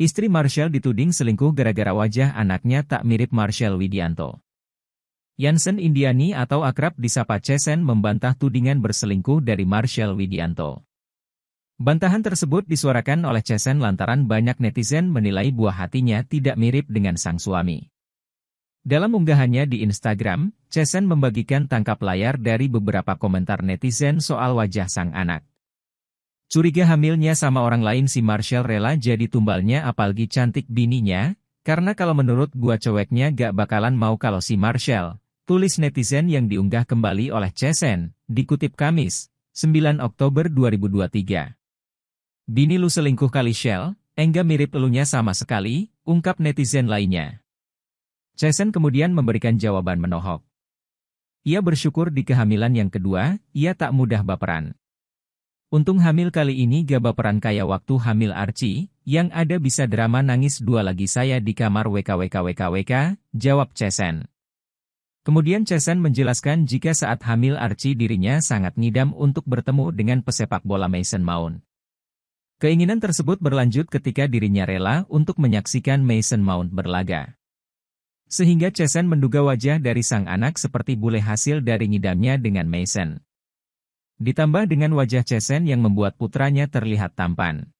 Istri Marshall dituding selingkuh gara-gara wajah anaknya tak mirip Marshall Widianto. Yansen Indiani atau akrab disapa Cesen membantah tudingan berselingkuh dari Marshall Widianto. Bantahan tersebut disuarakan oleh Cesen lantaran banyak netizen menilai buah hatinya tidak mirip dengan sang suami. Dalam unggahannya di Instagram, Cesen membagikan tangkap layar dari beberapa komentar netizen soal wajah sang anak. Curiga hamilnya sama orang lain si Marshall rela jadi tumbalnya apalagi cantik bininya, karena kalau menurut gua coweknya gak bakalan mau kalau si Marshall. Tulis netizen yang diunggah kembali oleh Cesen, dikutip Kamis, 9 Oktober 2023. Bini lu selingkuh kali Shell, enggak mirip elunya sama sekali, ungkap netizen lainnya. Cesen kemudian memberikan jawaban menohok. Ia bersyukur di kehamilan yang kedua, ia tak mudah baperan. Untung hamil kali ini gak baperan kayak waktu hamil Archie, yang ada bisa drama nangis dua lagi saya di kamar WKWKWKWK, jawab Cesen. Kemudian Cesen menjelaskan jika saat hamil Archie dirinya sangat ngidam untuk bertemu dengan pesepak bola Mason Mount. Keinginan tersebut berlanjut ketika dirinya rela untuk menyaksikan Mason Mount berlaga. Sehingga Cesen menduga wajah dari sang anak seperti bule hasil dari ngidamnya dengan Mason. Ditambah dengan wajah Cesen yang membuat putranya terlihat tampan.